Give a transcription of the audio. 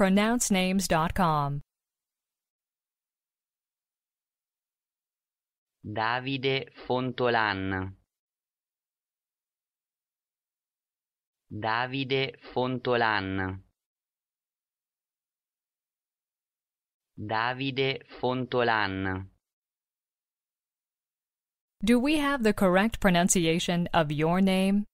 pronouncenames.com. Davide Fontolan Davide Fontolan Davide Fontolan Do we have the correct pronunciation of your name?